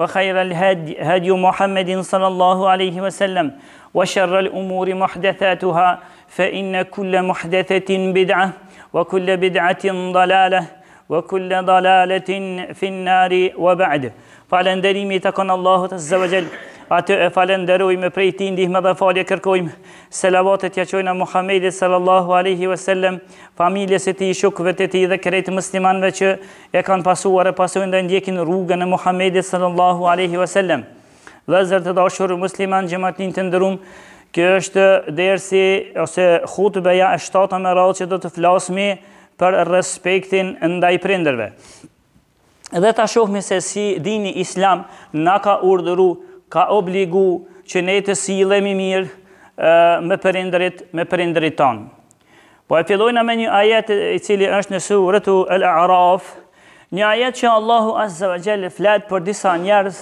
وخير الهدي هدي محمد صلى الله عليه وسلم وشر الأمور محدثاتها فإن كل محدثة بدعة وكل بدعة ضلالة وكل ضلالة في النار وبعد فعلى دريمي تكن الله عز وجل atë e falenderojme prej ti ndihme dhe falje kërkojmë Selavatet ja qojna Muhammedit sallallahu aleyhi ve sellem, familjes e ti, shukve të ti dhe kretë mëslimanve që e kanë pasuar e pasuin dhe ndjekin rrugën e Muhammedit sallallahu aleyhi ve sellem. Dhe zërë të dashurë musliman gjematin të ndërum, kjo është dersi ose khutbeja e shtata me radhë që do të flasmi për respektin ndaj prinderve. Dhe ta shohme se si dini islam nga ka urdëru ka obligu që ne të silemi mirë me përindrit, me përindrit Po e fillojna me një ajet i cili është në suratu El Araf, një ajet që Allahu Azza wa Jalla flet për disa njerëz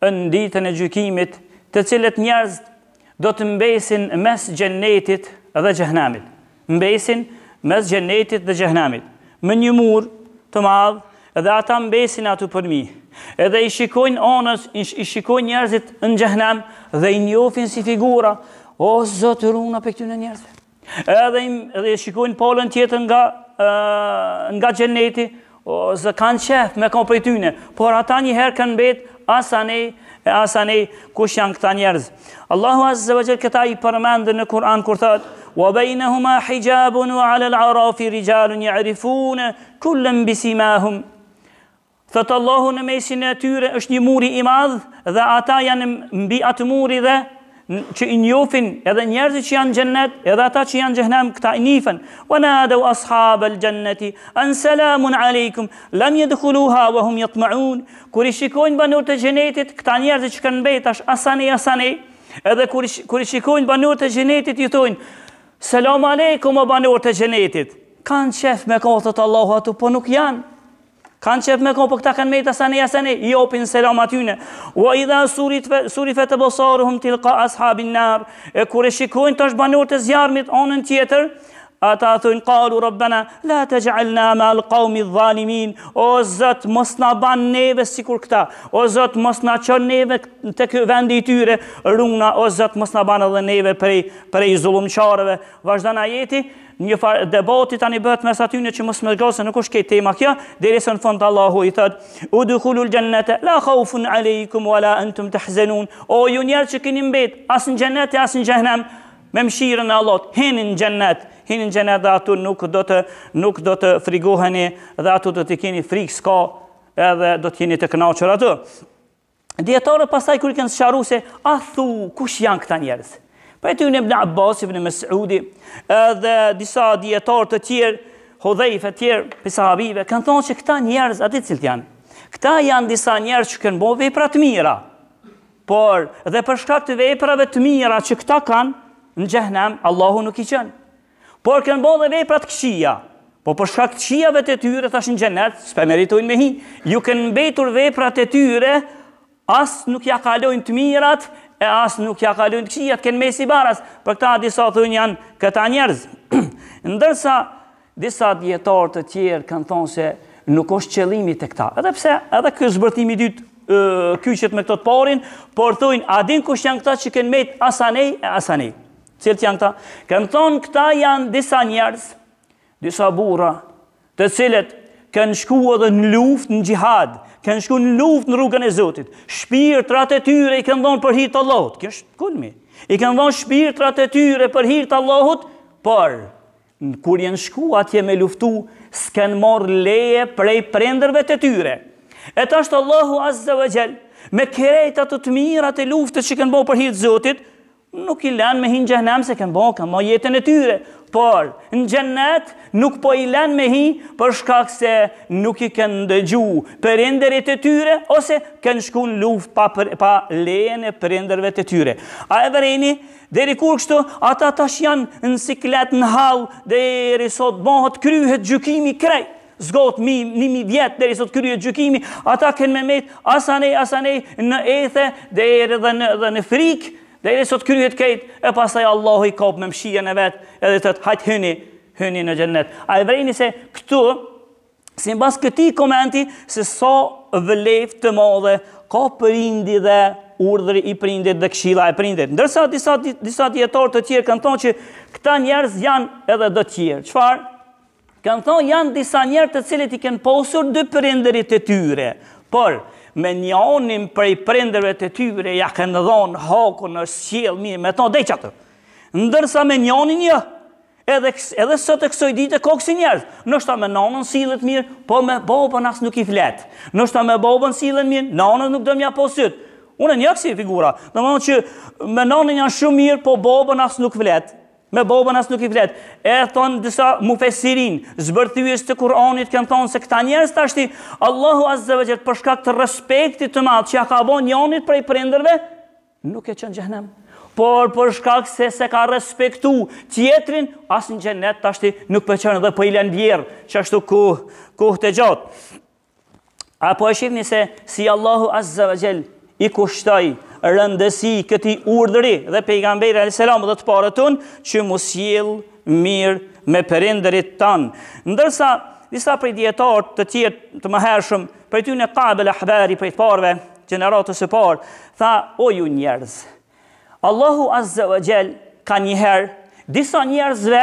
në ditën e gjykimit, të cilët njerëz do të mbesin mes xhennetit dhe xhehenamit. Mbesin mes xhennetit dhe xhehenamit me një mur të madh dhe ata mbesin aty për mi edhe i shikojnë anës, i shikojnë njerëzit në gjëhnem, dhe i njofin si figura, o, zotë runa për këtune njerëzit. Edhe i shikojnë polën tjetë nga gjëneti, o, zë kanë qefë me kompë i por ata njëherë kanë betë asanej, e asanej, kush janë këta njerëz. Allahu azë zë vëgjër këta i përmendë në Kur'an, kur thëtë, wa bejnë huma hijabun, wa alel arafi rijalun, një arifune, kullën bisimahum, Thëtë Allahu në mesin e tyre është një muri i madhë dhe ata janë mbi atë muri dhe që i njofin edhe njerëzit që janë gjennet edhe ata që janë gjëhnem këta i njifën. Wa na adhu ashabel gjenneti, an selamun alejkum, lam jë dhkuluha wa hum jëtë maun. Kur i shikojnë banur të gjenetit, këta njerëzit që kanë bejt ashtë asani, i edhe kur i shikojnë banur të gjenetit, i thojnë, selam alejkum o banur të gjenetit. Kanë qef me kohëtët Allahu ato, po nuk janë kanë qëpë me kohë, për po këta kanë mejtë asane, asane, i opin selam atyne. Ua i dha surife të bosaruhum tilka ashabin nar, e kure shikojnë të është banor të zjarmit onën tjetër, Ata thun kalu rabbena La te gjalna ma al qawmi dhalimin O zët mos na ban neve si kur këta O zët mos na qon neve Të kjo vendi tyre Runa o zët mos na ban edhe neve Prej, prej zulum qareve Vajzda na jeti Një farë debati tani bëhet mes aty në që mos më gjose nuk është ke tema kjo derisa në fund Allahu i thot udkhulul jannata la khawfun aleikum wala antum tahzanun o ju njerëz që keni mbet as në xhenet as në xhenem me mshirën e Allahut hinin në xhenet hinë në gjenet dhe atu nuk do të, nuk do të friguheni dhe atu do të keni frikë s'ka edhe do të keni të knaqër atu. Djetarë pasaj kërë kënë sharu se, a thu, kush janë këta njerës? Pa e të unë ibn Abbas, ibn Mesudi, dhe disa djetarë të tjerë, hodhejfe tjerë, pisa habive, kanë thonë që këta njerës, ati cilët janë? Këta janë disa njerës që kënë bo i të mira, por dhe përshka të vejprave të mira që këta kanë, në gjehnem, Allahu nuk i qënë por kënë bo dhe vepra të këshia, po për shkak të këshiave të tyre, thash në gjenet, s'pe meritojnë me hi, ju kënë vej vepra të tyre, as nuk ja kalojnë të mirat, e as nuk ja kalojnë të këshia, të kënë mesi baras, për këta disa thunë janë këta njerëz. Ndërsa, disa djetarë të tjerë kanë thonë se nuk është qëlimi të këta. Edhe pse, edhe kësë zbërtimi dytë, kyqet me këtë parin, por thujnë, adin kush janë këta që kënë metë asanej e asanej. Cilët janë këta? Kanë thonë këta janë disa njerëz, disa burra, të cilët kanë shkuar edhe në luftë, në gjihad, kanë shkuar në luft në rrugën e Zotit. Shpirtrat e tyre i kanë dhënë për hir të Allahut. Kjo është kulmi. I kanë të shpirtrat e tyre për hir të Allahut, por kur janë shkuar atje me luftu, s'kan marr leje prej prindërve të tyre. E tash të Allahu Azza wa Jell, me kërejta të të mirat e luftet që kënë bo për hirtë zotit, nuk i len me hinë gjëhnem se kënë bëhë, kënë bëhë jetën e tyre, por në gjennet nuk po i len me hi për shkak se nuk i kënë dëgju për e tyre ose kënë shku në luft pa, për, pa lejen e për të tyre. A e vëreni, deri kur kështu, ata tash janë në siklet në hall deri sot bëhet kryhet gjukimi krej, zgot mi, një mi vjetë dhe sot kryu e gjukimi, ata kënë me metë asanej, asanej në ethe dhe edhe në, dhe në frikë, Dhe edhe sot kryhet këtë, e pasaj Allahu i kopë me mshia në vetë, edhe të të hajtë hyni, hyni në gjennet. A e vrejni se këtu, si në këti komenti, se sa so vëlef të modhe, ka përindi dhe urdhëri i prindit dhe këshila e prindit. Ndërsa disa, disa tjetorë të tjerë kanë thonë që këta njerëz janë edhe dhe tjerë. Qfar? Kanë thonë janë disa njerë të cilët i kënë posur dhe përindërit e tyre. Por, me një prej për i prenderve të tyre, ja kënë dhonë haku në shqiel, mi me të në dhe Ndërsa me një një, edhe së të kësoj ditë e kokë si njerës, nështë ta me nanën silët mirë, po me bobën asë nuk i fletë, nështë ta me bobën silën mirë, nanën nuk dëmja po sytë, unë e një kësi figura, në më që me nanën janë shumë mirë, po bobën asë nuk fletë, Me babën as nuk i flet. E thon disa mufesirin, zbërthyes të Kur'anit kanë thonë se këta njerëz tash ti Allahu azza wa jalla për shkak të respektit të madh që ja ka vënë njonit prej prindërve, nuk e çon xhenem. Por për shkak se se ka respektu tjetrin, as në xhenet tash nuk po çon edhe po i lën vjerr, çashtu ku ku të gjat. Apo e shihni se si Allahu azza wa jalla i kushtoi rëndësi këti urdëri dhe pejgamberi a.s. dhe të parët tunë që musjil mirë me përindërit tanë. Ndërsa, disa prej djetarët të tjetë të më hershëm, prej ty në kabel e hberi prej të parëve, generatës e parë, tha, o ju njerëz, Allahu azze vë Gjell ka njëherë disa njerëzve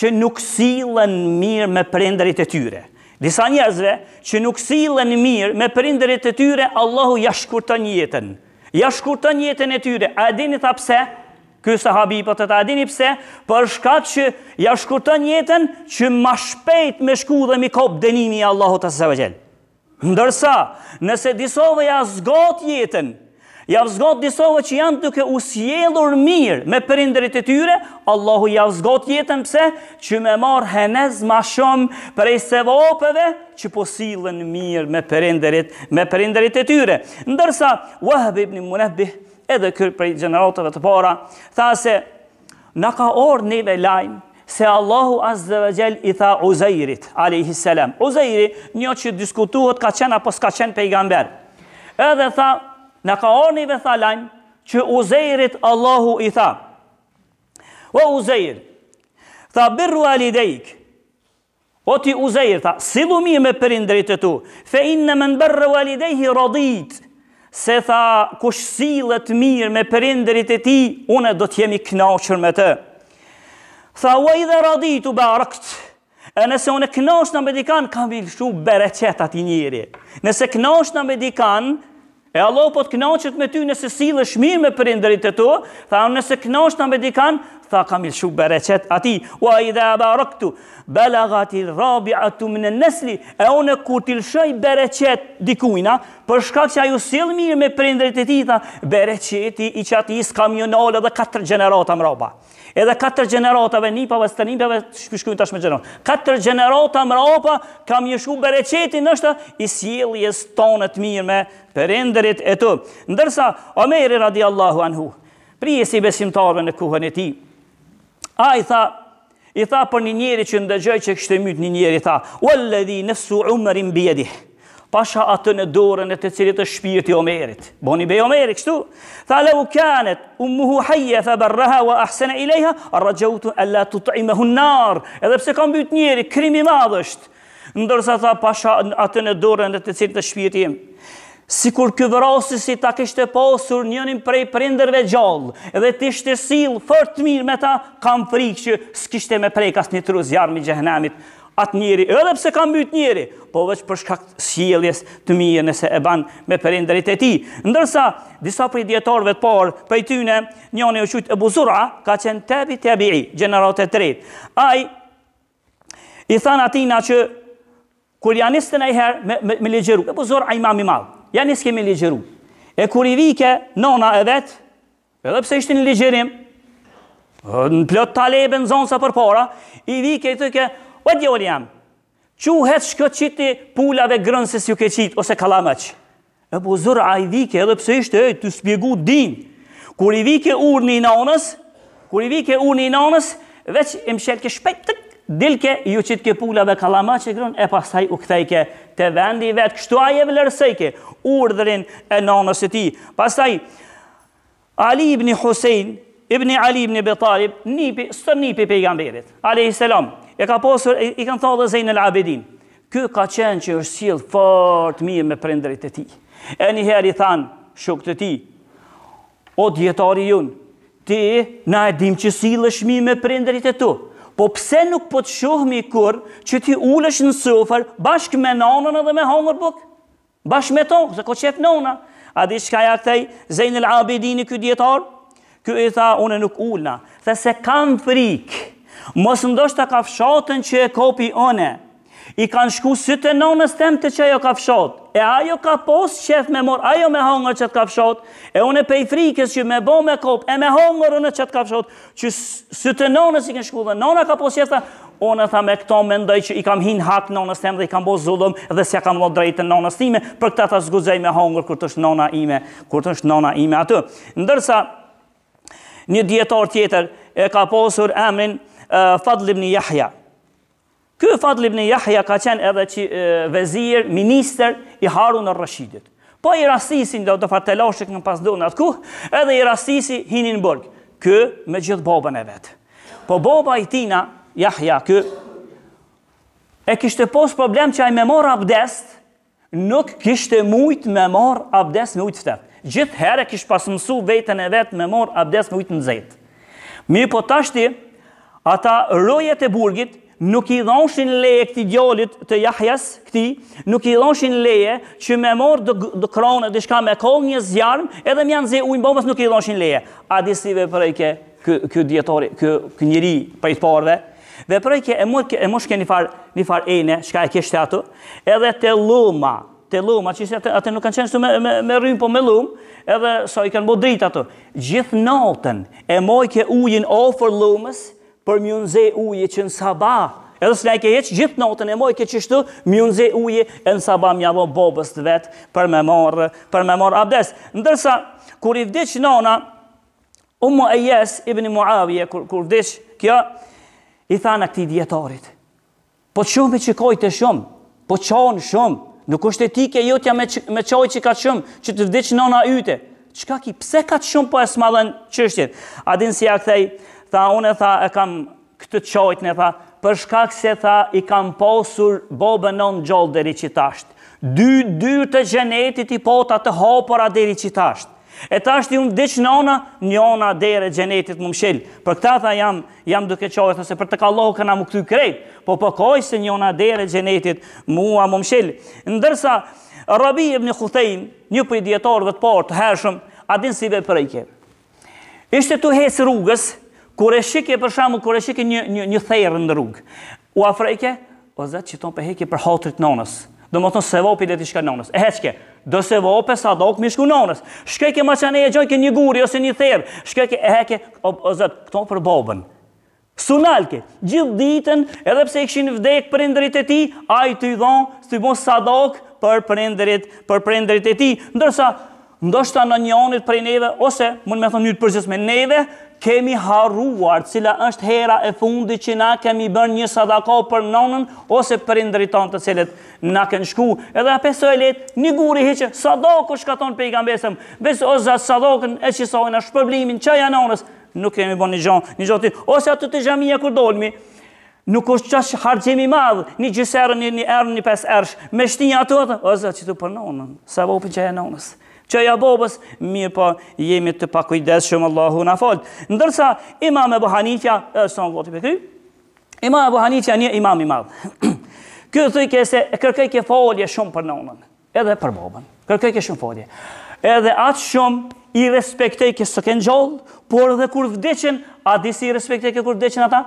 që nuk silën mirë me përindërit e tyre. Disa njerëzve që nuk silën mirë me përindërit e tyre, Allahu jashkurta një jetën. Ja shkurtën jetën e tyre. A e dini tha pse? Ky sahabi po të ta dini pse? Për shkak që ja shkurtën jetën që më shpejt me shku dhe mi kop dënimi i Allahut azza wa jall. Ndërsa, nëse disove ja zgjat jetën, Javzgot disove që janë duke usjelur mirë me përinderit e tyre, Allahu zgot jetën pse që me marë henez ma shumë për e seva opeve që posilën mirë me përinderit, me përinderit e tyre. Ndërsa, Wahab ibn Munebbi, edhe kërë për generatëve të para, tha se në ka orë neve lajmë, Se Allahu Azze dhe Gjell i tha Uzejrit, a.s. Uzejri, një që diskutuhet, ka qenë apo s'ka qenë pejgamber. Edhe tha, Në ka onive që uzejrit Allahu i tha. O uzejr, tha birru alidejk, o ti uzejr, tha, silu mi me përindrit e tu, fe inë në mën bërru alidejhi radit, se tha, kush silët mirë me përindrit e ti, une do t'jemi knaqër me të. Tha, o i dhe radit u barëkt, e nëse une knaqë në medikan, kam vilë shumë bereqet ati njëri. Nëse knaqë në medikan, E Allah po të kënaqët me ty nëse si dhe shmirë me përinderit e tu, tha nëse kënaqët me dikanë, tha kam ilshu bereqet ati, wa i dhe aba rëktu, belagati rabi atu më në nësli, e une ku t'il bereqet dikujna, për shkak që aju silë mirë me prindrit e ti, tha bereqeti i që ati isë kamionale dhe katër generata më roba. Edhe katër generatave nipave, stënimeve, shpishkujnë tash me gjeron. Katër generata më roba, kam jeshu bereqeti nështë, i sjeljes tonët mirë me përindërit e të. Ndërsa, Omeri radiallahu anhu, prijesi besimtarve në kuhën e ti, A i tha, i tha për një njeri që ndëgjoj që kështë e mytë një njeri, i tha, u e ledhi nësu umërin bjedi, pasha atë në dorën e të cilit të shpirët i omerit. Boni be omerit, kështu? Tha le u kanet, u muhu hajje, tha barraha, wa ahsene i leha, a rajautu, e la të të ime hunar, edhe pse kam bytë njeri, krimi madhështë, ndërsa tha pasha atë në dorën e të cilit të shpirët i si kur kjo vërasi si ta kishte pasur posur njënin prej prinderve gjallë, edhe të ishte silë fort mirë me ta, kam frikë që s'kishte me prej kas një truz jarë mi gjehenemit atë njëri, edhe pse kam bytë njëri, po veç përshka këtë sieljes të mirë nëse e banë me prinderit e ti. Ndërsa, disa prej djetarëve të parë, prej tyne, njën e qytë e buzura, ka qenë tebi tebi i, generatet të rritë. Aj, i thanë atina që, kur janë istën e herë, me, legjeru, e a i malë, ja nisë kemi ligjeru. E kur i vike nona e vetë, edhe pse ishtë në ligjerim, në plot talebe në zonë sa për para, i vike i ke, o e djoli jam, që u hetë shkët qiti pullave grënëse si ke qitë, ose kalamaq. E po zërë a i vike edhe pse ishte e të spjegu din, kur i vike urni i nonës, kur i vike urni i nonës, veç e mshelke shpejt të dilke ju qitë ke pula dhe kalama që kërën, e pasaj u këthejke të vendi vetë, kështu aje vëllërsejke, urdhërin e nanës e ti. Pasaj, Ali ibn Husein, ibn Ali ibn Betalib, së një për pejgamberit, a.s. E ka posur, i kanë dhe zejnë lë abedin, kë ka qenë që është silë fort mirë me prindrit e ti. E njëherë i thanë, shukët e ti, o djetari junë, ti na e dim që silë është mirë me prindrit e tu. Po pse nuk po të shohëmi kur që ti ulesh në sofër bashkë me nonën edhe me hongër buk? Bashkë me tonë, se ko qef nona. A di shka ja këtej, zejnë lë abidini këtë djetarë, kjo i tha, une nuk ulna. Dhe se kam frikë, mos ndoshtë të kafshatën që e kopi une, i kanë shku sy të nënës tem të që ajo ka fshot, e ajo ka posë qef me mor, ajo me hongër që të ka fshot, e une pej frikës që me bo me kop, e me hongër në që të ka fshot, që sy të nënës i kanë shku dhe nëna ka posë qef të, une tha me këto mendoj që i kam hin hak nonës tem dhe i kam bo zullëm dhe se kam lo drejtë nonës time, për këta ta zguzej me hongër kur të është nëna ime, kur të është ime aty. Ndërsa, një dietar tjetër e ka posur emrin uh, Fadlim Jahja, Ky Fadl ibn Yahya ka qenë edhe që vezir, minister i Harun al-Rashidit. Po i rastisin, do të fatelashik në pas do atku, atë edhe i rastisi hinin bërgë. Ky me gjithë babën e vetë. Po baba i tina, Yahya, ky, e kishte pos problem që ai me mor abdest, nuk kishte mujt me mor abdest me ujtë ftet. Gjithë herë kishte pas mësu vetën e vetë me mor abdest me ujtë në zetë. Mi po tashti, ata rojet e burgit nuk i dhonshin leje këti djolit të jahjas këti, nuk i dhonshin leje që me morë dë, kronë dhe shka me kohë një zjarëm, edhe mjanë zi ujnë bombës nuk i dhonshin leje. A disi veprejke kë, kë, kë, kë, kë njëri për i të parëve, veprejke e mëshke e mëshke një farë far ene, shka e kishte ato, edhe të luma, të luma, që atë, atë nuk kanë qenë me, me, me rrimë po me lumë, edhe sa i kanë bo dritë atë, gjithë natën e mojke ujin ofër lumës, për mjënze uje që në sabah, edhe e lejke heqë gjithë notën e mojke që shtu, më uje e në sabah më javo bobës të vetë për me morë, për me morë abdes. Ndërsa, kur i vdëq nona, umë e jesë, i bëni muavje, kur vdëq kjo, i thana këti djetarit, po që me që kojtë shumë, po qonë shumë, nuk është e tike ju me qoj që ka shumë, që të vdëq nona yte, që ki pse ka shumë po e smadhen qështjet. din si akthej, tha unë tha e kam këtë çojtë e tha për shkak se tha i kam posur bobe non gjol deri çitasht dy dy të gjenetit i pota të hapura deri çitasht E ta është i unë dheq në ona, një ona dhere gjenetit më mshil. Për këta tha jam, jam duke qohet, nëse për të ka lohë këna më këtu krejtë, po përkoj po se një ona dhere gjenetit mua më mshil. Ndërsa, rabi e më një këthejnë, një për i djetarëve të portë, të hershëm, adin si vepër e Ishte tu hes rrugës, Kur e shikje për shkakun kur e shikje një, një, një thejrë në rrugë, u o zot që ton për për hotrit nonës. Do më se vopi dhe ti shka nonës. E heqke, do se vopi sa do këmi shku nonës. Shkeke ma qane e ke një guri ose një thejrë. Shkeke e heke, o, o zetë, për bobën. Sunalke, gjithë ditën, edhe pse i këshin vdek për e ti, ai t'i dhon i dhonë, bon sadok për për për prindërit e tij, Ndërsa, ndoshta në njënit për i ose, mund me thonë njët përgjës me neve, kemi harruar cila është hera e fundi që na kemi bërë një sadako për nonën ose për indriton të cilet na kënë shku. Edhe apeso e letë një guri heqë, sadako shkaton për i gambesëm, besë o zatë sadokën e qësojnë, a shpërblimin që janë nuk kemi bërë një gjonë, një gjonë të të ose atë të gjamija kur dolmi, nuk është qashë hargjemi madhë, një gjyserë, një erë, një pesë ersh, me shtinja atë atë, o që për nonën, sadoku që janë onës që e babës, mirë po jemi të pakujdes shumë Allahu na falë. Ndërsa imam e Buhanitja, e së voti për imam e Buhanitja një imam i madhë. Kjo të thujke se kërkoi ke falje shumë për nonën, edhe për babën, Kërkoi ke shumë falje. Edhe atë shumë i respektej ke së kënë gjollë, por edhe kur vdesin, a disi i respektej kur vdesin ata?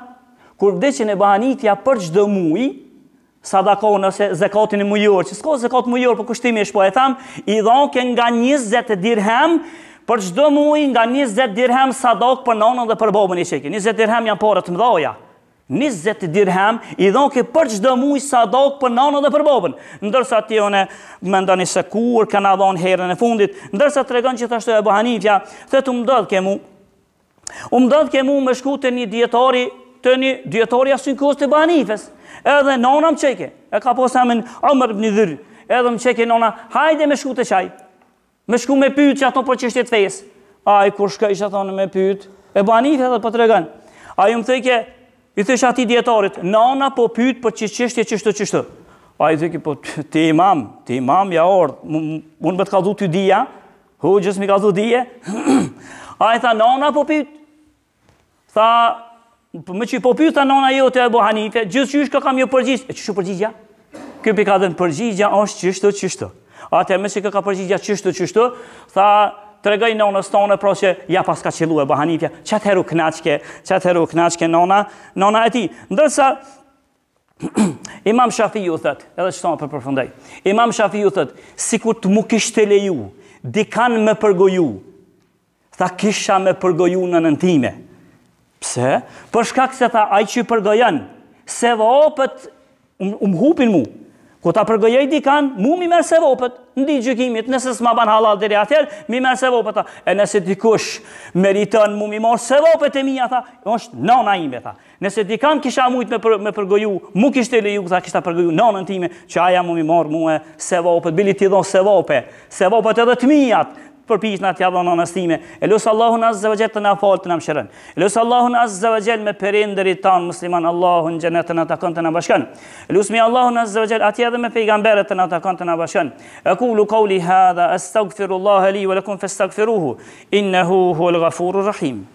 Kur vdesin e Buhanitja për çdo mujë, sadako ose zekatin e mujor, që s'ka zekat mujor, për po kushtimi është po e tham, i dhonke nga 20 dirhem, për çdo muaj nga 20 dirhem sadak për nanën dhe për babën i qeki. 20 dirhem janë porë më dhaja. 20 dirhem i dhonke për çdo muaj sadak për nanën dhe për babën. Ndërsa jone me mendoni se kur kanë dhënë herën e fundit, ndërsa tregon gjithashtu e Buhanifja, thotë um dot ke mu. Um ke mu me shkutën një dietari të një dietari asnjë edhe nona më qeke, e ka posa me në Amr ibn Dhyr, edhe më qeke nona, hajde me shku të qaj, me shku me pyt që ato për që të fejës. A i kur shka ishte thonë me pyt, e banit edhe për po të regan. A ju më theke, i thesh ati djetarit, nona po pyt për që qështje qështë të qështë. A i theke, po ti imam, ti imam, ja orë, unë më të ka dhu të dhja, hu gjësë mi ka dhu dhje. A i tha, nona po pyt. Tha, po më që i po nona jo të Ebu Hanife, gjithë që ishka kam jo përgjithë, E që shu përgjigja? Këm pi ka dhe në përgjigja është qështë, qështë. A të ka ka përgjigja qështë, qështë, tha të regaj nona tonë, pra që ja pas ka qëllu Ebu Hanife, që të heru knaqke, që të heru knaqke nona, nona e ti. Ndërsa, imam Shafi ju thët, edhe që stone për përfundaj, imam Shafi ju thët, si të mu kishtë leju, dikan përgoju, tha kisha përgoju në nëntime, Pse? Për po shkak se tha ai që përgojën, se vopët um, um, hupin mu. Ku ta përgojëj dikan, mu mi merr se vopët, ndi gjykimit, nëse s'ma ban halal deri atëherë, mi merr se vopët. E nëse dikush meriton mu mi marr se vopët e mia tha, është nona ime tha. Nëse dikan kisha mujt me për, me përgoju, mu kishte leju tha, kishte përgoju nonën time, që aja mu mi marr mua se vopët, bili ti don se vopë, se vopët edhe të mia, përpijq në atyabë në nëstime. E lusë Allahun në azze vajtë të në afalë të në mshërën. E lusë Allahun azze vajtë me përindëri tanë musliman Allahun në gjenet të në të kënë të në bashkën. E lusë mi Allahu Azza azze vajtë atyabë dhe me pejgamberet të në të kënë të në bashkën. E ku lu kauli hadha, astagfirullahi li, wa lakum fa innahu hu al-gafuru rahim.